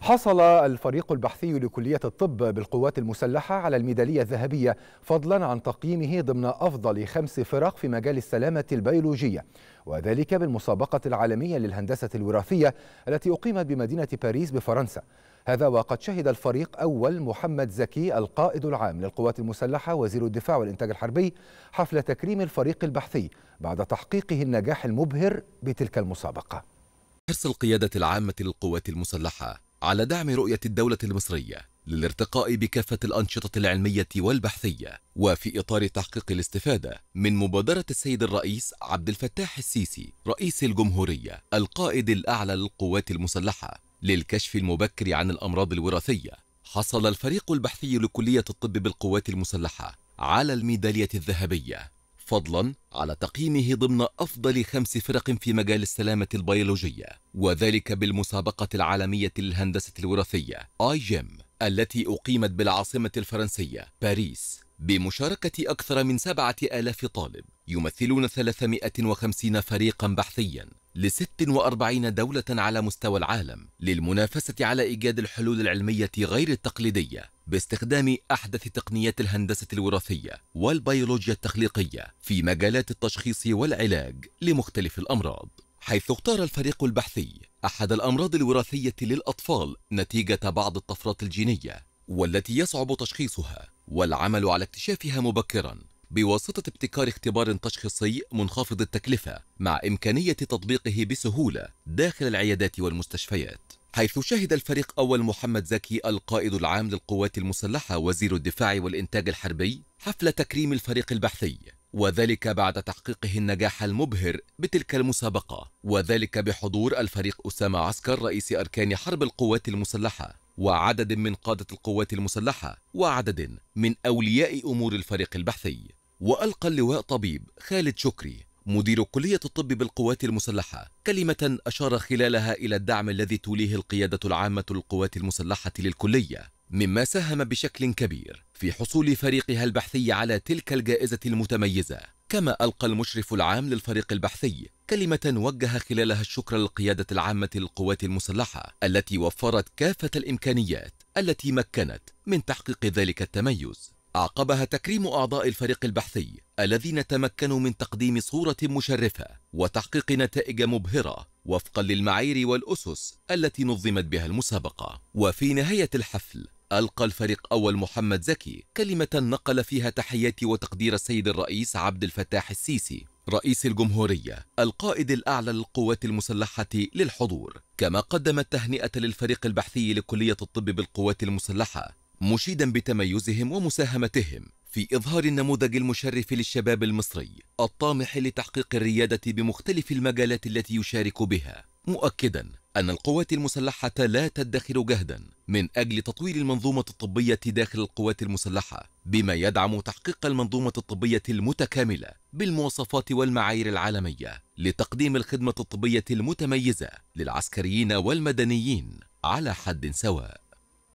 حصل الفريق البحثي لكلية الطب بالقوات المسلحة على الميدالية الذهبية فضلا عن تقييمه ضمن أفضل خمس فرق في مجال السلامة البيولوجية وذلك بالمسابقة العالمية للهندسة الوراثية التي أقيمت بمدينة باريس بفرنسا هذا وقد شهد الفريق أول محمد زكي القائد العام للقوات المسلحة وزير الدفاع والإنتاج الحربي حفل تكريم الفريق البحثي بعد تحقيقه النجاح المبهر بتلك المسابقة حرص القيادة العامة للقوات المسلحة على دعم رؤية الدولة المصرية للارتقاء بكافة الأنشطة العلمية والبحثية وفي إطار تحقيق الاستفادة من مبادرة السيد الرئيس عبد الفتاح السيسي رئيس الجمهورية القائد الأعلى للقوات المسلحة للكشف المبكر عن الأمراض الوراثية حصل الفريق البحثي لكلية الطب بالقوات المسلحة على الميدالية الذهبية فضلا على تقييمه ضمن أفضل خمس فرق في مجال السلامة البيولوجية وذلك بالمسابقة العالمية للهندسة الوراثية آي جيم التي أقيمت بالعاصمة الفرنسية باريس بمشاركة أكثر من سبعة آلاف طالب يمثلون 350 فريقا بحثيا ل 46 دولة على مستوى العالم للمنافسة على إيجاد الحلول العلمية غير التقليدية باستخدام أحدث تقنيات الهندسة الوراثية والبيولوجيا التخليقية في مجالات التشخيص والعلاج لمختلف الأمراض حيث اختار الفريق البحثي أحد الأمراض الوراثية للأطفال نتيجة بعض الطفرات الجينية والتي يصعب تشخيصها والعمل على اكتشافها مبكرا بواسطة ابتكار اختبار تشخيصي منخفض التكلفة مع إمكانية تطبيقه بسهولة داخل العيادات والمستشفيات حيث شهد الفريق أول محمد زكي القائد العام للقوات المسلحة وزير الدفاع والإنتاج الحربي حفل تكريم الفريق البحثي وذلك بعد تحقيقه النجاح المبهر بتلك المسابقة وذلك بحضور الفريق أسامة عسكر رئيس أركان حرب القوات المسلحة وعدد من قادة القوات المسلحة وعدد من أولياء أمور الفريق البحثي وألقى اللواء طبيب خالد شكري مدير كلية الطب بالقوات المسلحة كلمة أشار خلالها إلى الدعم الذي توليه القيادة العامة للقوات المسلحة للكلية مما ساهم بشكل كبير في حصول فريقها البحثي على تلك الجائزة المتميزة كما ألقى المشرف العام للفريق البحثي كلمة وجه خلالها الشكر للقيادة العامة للقوات المسلحة التي وفرت كافة الإمكانيات التي مكنت من تحقيق ذلك التميز أعقبها تكريم أعضاء الفريق البحثي الذين تمكنوا من تقديم صورة مشرفة وتحقيق نتائج مبهرة وفقا للمعايير والأسس التي نظمت بها المسابقة وفي نهاية الحفل ألقى الفريق أول محمد زكي كلمة نقل فيها تحياتي وتقدير السيد الرئيس عبد الفتاح السيسي رئيس الجمهورية القائد الأعلى للقوات المسلحة للحضور كما قدم التهنئة للفريق البحثي لكلية الطب بالقوات المسلحة مشيدا بتميزهم ومساهمتهم في إظهار النموذج المشرف للشباب المصري الطامح لتحقيق الريادة بمختلف المجالات التي يشارك بها مؤكدا أن القوات المسلحة لا تدخر جهدا من أجل تطوير المنظومة الطبية داخل القوات المسلحة بما يدعم تحقيق المنظومة الطبية المتكاملة بالمواصفات والمعايير العالمية لتقديم الخدمة الطبية المتميزة للعسكريين والمدنيين على حد سواء